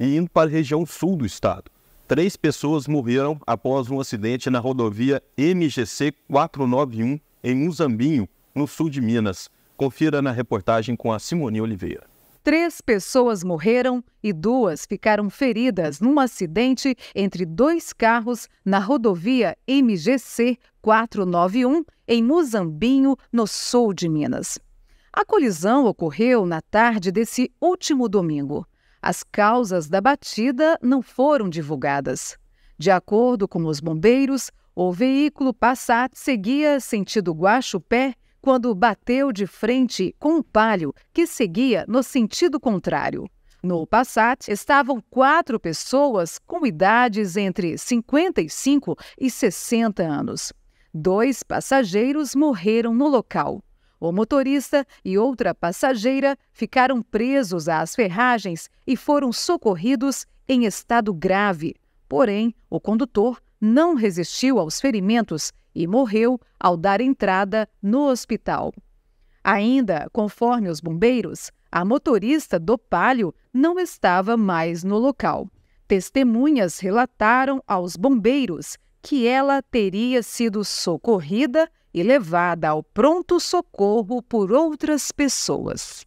e indo para a região sul do estado. Três pessoas morreram após um acidente na rodovia MGC 491 em Muzambinho, no sul de Minas. Confira na reportagem com a Simone Oliveira. Três pessoas morreram e duas ficaram feridas num acidente entre dois carros na rodovia MGC 491 em Muzambinho, no sul de Minas. A colisão ocorreu na tarde desse último domingo. As causas da batida não foram divulgadas. De acordo com os bombeiros, o veículo Passat seguia sentido Guaxupé quando bateu de frente com um palio que seguia no sentido contrário. No Passat estavam quatro pessoas com idades entre 55 e 60 anos. Dois passageiros morreram no local. O motorista e outra passageira ficaram presos às ferragens e foram socorridos em estado grave. Porém, o condutor não resistiu aos ferimentos e morreu ao dar entrada no hospital. Ainda, conforme os bombeiros, a motorista do Palio não estava mais no local. Testemunhas relataram aos bombeiros que ela teria sido socorrida e levada ao pronto-socorro por outras pessoas.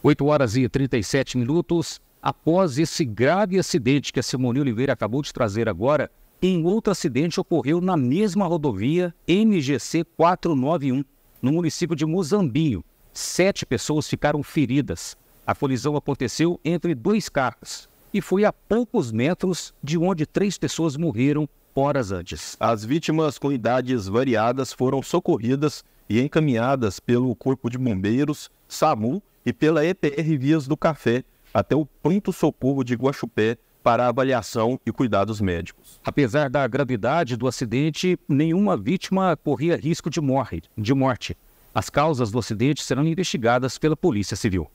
8 horas e 37 minutos. Após esse grave acidente que a Simone Oliveira acabou de trazer agora, em outro acidente ocorreu na mesma rodovia MGC 491, no município de Mozambinho. Sete pessoas ficaram feridas. A colisão aconteceu entre dois carros e foi a poucos metros de onde três pessoas morreram horas antes. As vítimas com idades variadas foram socorridas e encaminhadas pelo Corpo de Bombeiros, SAMU e pela EPR Vias do Café até o ponto Socorro de Guaxupé para avaliação e cuidados médicos. Apesar da gravidade do acidente, nenhuma vítima corria risco De morte. As causas do acidente serão investigadas pela Polícia Civil.